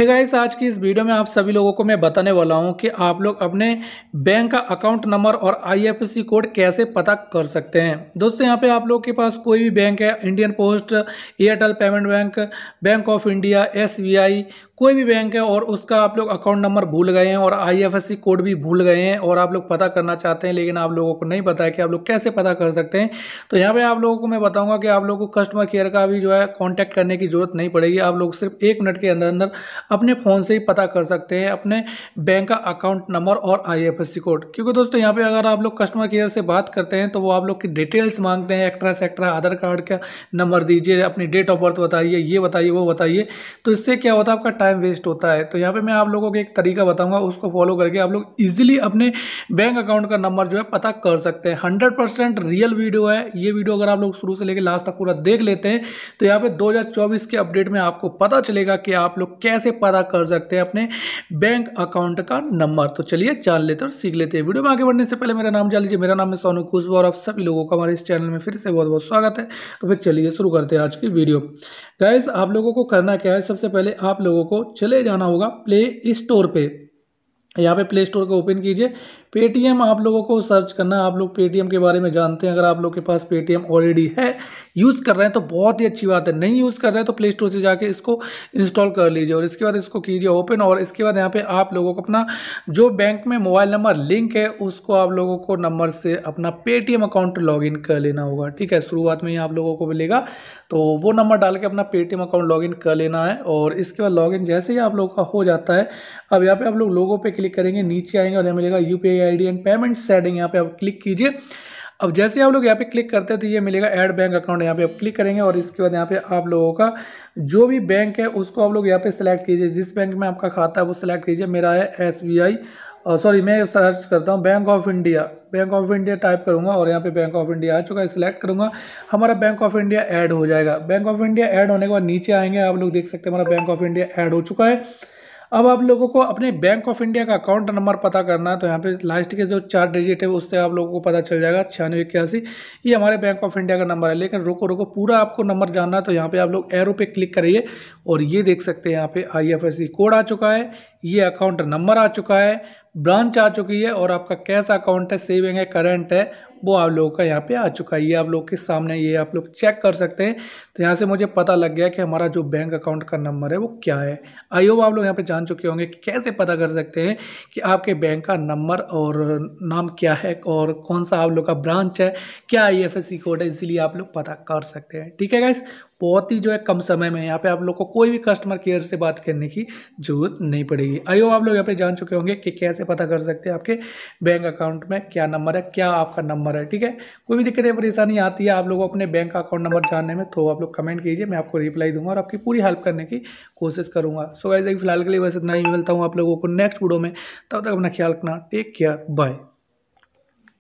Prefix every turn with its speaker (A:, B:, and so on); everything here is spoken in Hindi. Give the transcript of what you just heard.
A: है hey गाइस आज की इस वीडियो में आप सभी लोगों को मैं बताने वाला हूं कि आप लोग अपने बैंक का अकाउंट नंबर और आईएफएससी कोड कैसे पता कर सकते हैं दोस्तों यहां पे आप लोग के पास कोई भी बैंक है Indian post Airtel payment bank bank of India SBI कोई भी बैंक है और उसका आप लोग अकाउंट नंबर भूल गए हैं और आई कोड भी भूल गए हैं और आप लोग पता करना चाहते हैं लेकिन आप लोगों को नहीं पता है कि आप लोग कैसे पता कर सकते हैं तो यहाँ पे आप लोगों को मैं बताऊंगा कि आप लोगों को कस्टमर केयर का भी जो है कांटेक्ट करने की जरूरत नहीं पड़ेगी आप लोग सिर्फ एक मिनट के अंदर अंदर अपने फ़ोन से ही पता कर सकते हैं अपने बैंक का अकाउंट नंबर और आईएफएससी कोड क्योंकि दोस्तों यहाँ पे अगर आप लोग कस्टमर केयर से बात करते हैं तो वो आप लोग की डिटेल्स मांगते हैं एक्ट्रा सेक्ट्रा आधार कार्ड का नंबर दीजिए अपनी डेट ऑफ बर्थ बताइए ये बताइए वो बताइए तो इससे क्या होता है आपका टाइम वेस्ट होता है तो यहाँ पर मैं आप लोगों को एक तरीका बताऊँगा उसको फॉलो करके आप लोग ईजिली अपने बैंक अकाउंट का नंबर जो है पता कर सकते हैं हंड्रेड रियल वीडियो है ये वीडियो अगर आप लोग शुरू से लेकर लास्ट तक पूरा देख लेते हैं तो यहाँ पर दो के अपडेट में आपको पता चलेगा कि आप लोग कैसे पता कर सकते हैं अपने बैंक अकाउंट का नंबर तो चलिए जान लेते और सीख लेते हैं वीडियो में आगे बढ़ने से पहले मेरा नाम जान लीजिए मेरा नाम है सोनू कुशबू और आप सभी लोगों का हमारे इस चैनल में फिर से बहुत बहुत स्वागत है तो फिर चलिए शुरू करते हैं आज की वीडियो गाइज आप लोगों को करना क्या है सबसे पहले आप लोगों को चले जाना होगा प्ले स्टोर पर यहाँ पे प्ले स्टोर को ओपन कीजिए पेटीएम आप लोगों को सर्च करना आप लोग पेटीएम के बारे में जानते हैं अगर आप लोग के पास पेटीएम ऑलरेडी है यूज़ कर रहे हैं तो बहुत ही अच्छी बात है नहीं यूज़ कर रहे हैं तो प्ले स्टोर से जाके इसको इंस्टॉल कर लीजिए और इसके बाद इसको कीजिए ओपन और इसके बाद यहाँ पर आप लोगों को अपना जो बैंक में मोबाइल नंबर लिंक है उसको आप लोगों को नंबर से अपना पेटीएम अकाउंट लॉग कर लेना होगा ठीक है शुरुआत में ही आप लोगों को मिलेगा तो वो नंबर डाल के अपना पेटीएम अकाउंट लॉग कर लेना है और इसके बाद लॉग जैसे ही आप लोगों का हो जाता है अब यहाँ पे आप लोग लोगों पर क्लिक करेंगे नीचे आएंगे और यहाँ मिलेगा यू पे आई एंड पेमेंट सेटिंग यहाँ पे आप क्लिक कीजिए अब जैसे आप लोग यहाँ पे क्लिक करते हैं तो ये मिलेगा ऐड बैंक अकाउंट यहाँ पे आप क्लिक करेंगे और इसके बाद यहाँ पे आप लोगों का जो भी बैंक है उसको आप लोग यहाँ पे सिलेक्ट कीजिए जिस बैंक में आपका खाता है वो सिलेक्ट कीजिए मेरा है एस सॉरी मैं सर्च करता हूँ bank of India bank of India type करूँगा और यहाँ पे बैंक ऑफ इंडिया आ चुका है सिलेक्ट करूँगा हमारा बैंक ऑफ इंडिया ऐड हो जाएगा बैंक ऑफ इंडिया ऐड होने के बाद नीचे आएंगे आप लोग देख सकते हैं हमारा बैंक ऑफ इंडिया ऐड हो चुका है अब आप लोगों को अपने बैंक ऑफ इंडिया का अकाउंट नंबर पता करना है तो यहाँ पे लास्ट के जो चार डिजिट है उससे आप लोगों को पता चल जाएगा छियानवे इक्यासी ये हमारे बैंक ऑफ इंडिया का नंबर है लेकिन रोको रोको पूरा आपको नंबर जानना है तो यहाँ पर आप लोग एरो पे क्लिक करिए और ये देख सकते हैं यहाँ पे आई कोड आ चुका है ये अकाउंट नंबर आ चुका है ब्रांच आ चुकी है और आपका कैश अकाउंट है सेविंग है करंट है वो आप लोगों का यहाँ पे आ चुका है ये आप लोग के सामने ये आप लोग चेक कर सकते हैं तो यहाँ से मुझे पता लग गया कि हमारा जो बैंक अकाउंट का नंबर है वो क्या है आई होप आप लोग यहाँ पे जान चुके होंगे कि कैसे पता कर सकते हैं कि आपके बैंक का नंबर और नाम क्या है और कौन सा आप लोग का ब्रांच है क्या आई कोड है इसीलिए आप लोग पता कर सकते हैं ठीक है गाइस बहुत ही जो है कम समय में यहाँ पे आप लोग को कोई भी कस्टमर केयर से बात करने की जरूरत नहीं पड़ेगी आई होप आप लोग यहाँ पे जान चुके होंगे कि कैसे पता कर सकते हैं आपके बैंक अकाउंट में क्या नंबर है क्या आपका नंबर है ठीक है कोई भी दिक्कत या परेशानी आती है आप लोगों को अपने बैंक अकाउंट नंबर जानने में तो आप लोग कमेंट कीजिए मैं आपको रिप्लाई दूंगा और आपकी पूरी हेल्प करने की कोशिश करूँगा सो वैसे ऐसे फिलहाल के लिए वैसे इतना ही मिलता हूँ आप लोगों को नेक्स्ट वीडियो में तब तक अपना ख्याल रखना टेक केयर बाय